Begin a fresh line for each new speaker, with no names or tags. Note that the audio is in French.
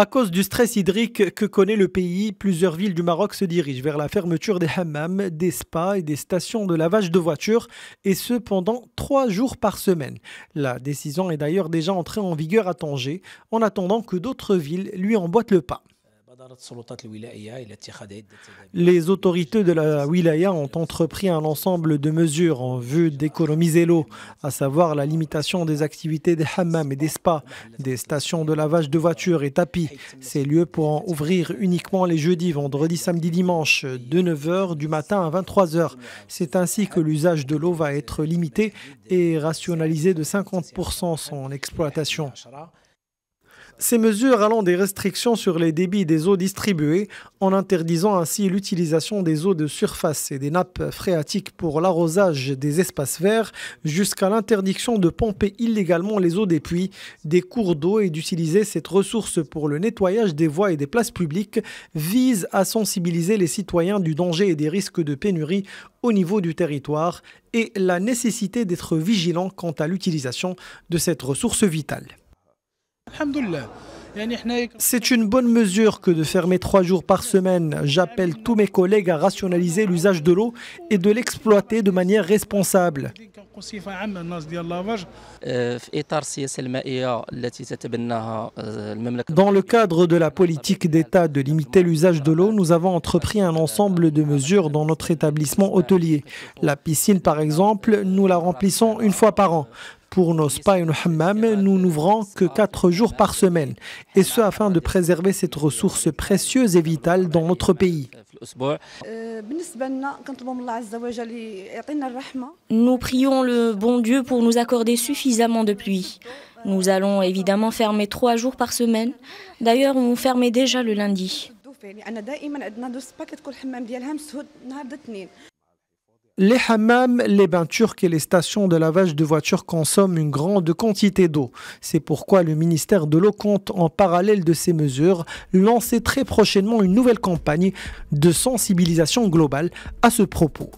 À cause du stress hydrique que connaît le pays, plusieurs villes du Maroc se dirigent vers la fermeture des hammams, des spas et des stations de lavage de voitures, et ce pendant trois jours par semaine. La décision est d'ailleurs déjà entrée en vigueur à Tanger, en attendant que d'autres villes lui emboîtent le pas. Les autorités de la wilaya ont entrepris un ensemble de mesures en vue d'économiser l'eau, à savoir la limitation des activités des hammams et des spas, des stations de lavage de voitures et tapis. Ces lieux pourront ouvrir uniquement les jeudis, vendredis, samedi, dimanche, de 9h du matin à 23h. C'est ainsi que l'usage de l'eau va être limité et rationalisé de 50% son exploitation. Ces mesures allant des restrictions sur les débits des eaux distribuées, en interdisant ainsi l'utilisation des eaux de surface et des nappes phréatiques pour l'arrosage des espaces verts, jusqu'à l'interdiction de pomper illégalement les eaux des puits, des cours d'eau et d'utiliser cette ressource pour le nettoyage des voies et des places publiques, visent à sensibiliser les citoyens du danger et des risques de pénurie au niveau du territoire et la nécessité d'être vigilant quant à l'utilisation de cette ressource vitale. C'est une bonne mesure que de fermer trois jours par semaine. J'appelle tous mes collègues à rationaliser l'usage de l'eau et de l'exploiter de manière responsable.
Euh, euh,
dans le cadre de la politique d'État de limiter l'usage de l'eau, nous avons entrepris un ensemble de mesures dans notre établissement hôtelier. La piscine, par exemple, nous la remplissons une fois par an. Pour nos spas et nos hammams, nous n'ouvrons que quatre jours par semaine, et ce afin de préserver cette ressource précieuse et vitale dans notre pays.
Nous prions le bon Dieu pour nous accorder suffisamment de pluie. Nous allons évidemment fermer trois jours par semaine. D'ailleurs, on fermait déjà le lundi.
Les hammams, les bains turcs et les stations de lavage de voitures consomment une grande quantité d'eau. C'est pourquoi le ministère de l'Eau compte, en parallèle de ces mesures, lancer très prochainement une nouvelle campagne de sensibilisation globale à ce propos.